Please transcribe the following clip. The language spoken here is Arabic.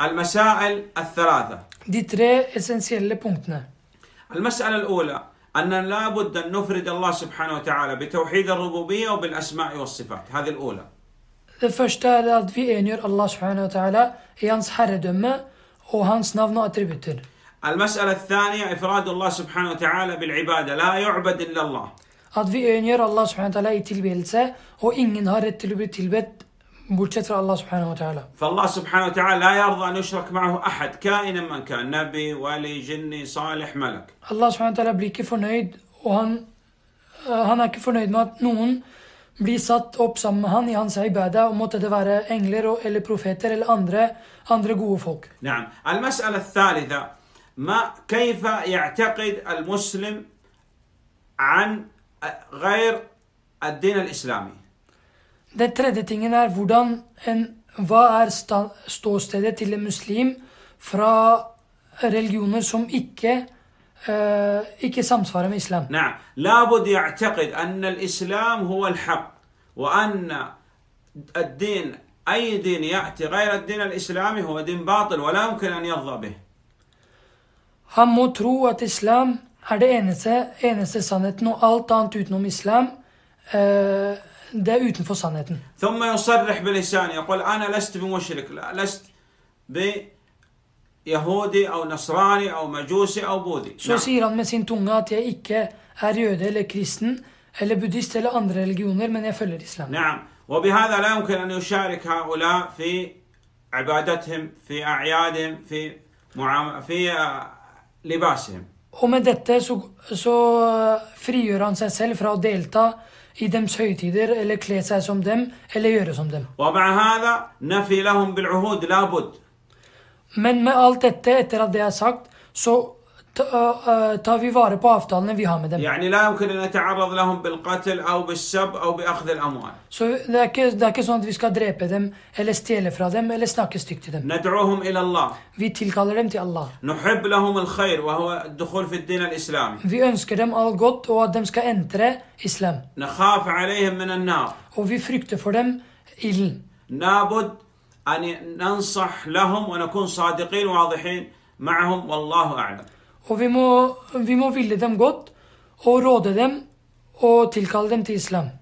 المسائل الثلاثة دي تري اسنسيال لبونكتنا المسألة الأولى أن لا بد أن نفرد الله سبحانه وتعالى بتوحيد الربوبية وبالأسماء والصفات هذه الأولى Det första är att vi enigar Allah subhanahu wa ta'ala i و هانس och hans namn المسألة الثانية إفراد الله سبحانه وتعالى بالعبادة لا يعبد إلا الله. Att vi enigar Allah subhanahu wa ta'ala و tillbedelse och ingen har rätt till att bli tillbedd بوجهة الله سبحانه وتعالى فالله سبحانه وتعالى لا يرضى أن يشرك معه أحد كائنا من كان نبي ولي جني صالح ملك الله سبحانه وتعالى بلي ikke och han, han er ikke fornøyd med at noen blir satt opp sammen med han i hans ibada, og måtte det være engler eller profeter نعم. المسألة الثالثة ما كيف يعتقد المسلم عن غير الدين الإسلامي Den tredje tingen er hvordan en Hva er ståstedet til en muslim fra religioner som ikke uh, ikke samsvarer med islam? نعم لابد يعتقد أن الإسلام هو الحق وأن الدين أي دين يأتي غير الدين الإسلامي هو دين باطل ولا يمكن أن يرضى به Han må tro at islam er det eneste, eneste sannheten, og alt annet utenom islam uh, Det er utenfor sannheten. ثم يصرح بلسانه يقول أنا لست بمشرك لست بيهودي أو نصراني أو مجوسي أو بوذي Så sier han med sin tunge at jeg ikke er jøde eller kristen eller buddhist eller andre religioner, men jeg følger islam. نعم وبهذا لا يمكن أن يشارك هؤلاء في عبادتهم في أعيادهم في معام... في لباسهم Og med dette så, så, frigjør han seg selv fra å delta i deres høytider eller kle seg som dem eller gjøre som dem. Men med alt dette, etter at det er sagt, så يعني لا يمكن ان اتعرض لهم بالقتل او بالسب او باخذ الاموال سو ندعوهم الى الله vi نحب لهم الخير وهو الدخول في الدين الاسلامي نخاف عليهم من النار och لابد ان ننصح لهم ونكون صادقين واضحين معهم والله اعلم Og vi må, vi må ville dem godt og råde dem og tilkalle dem til islam.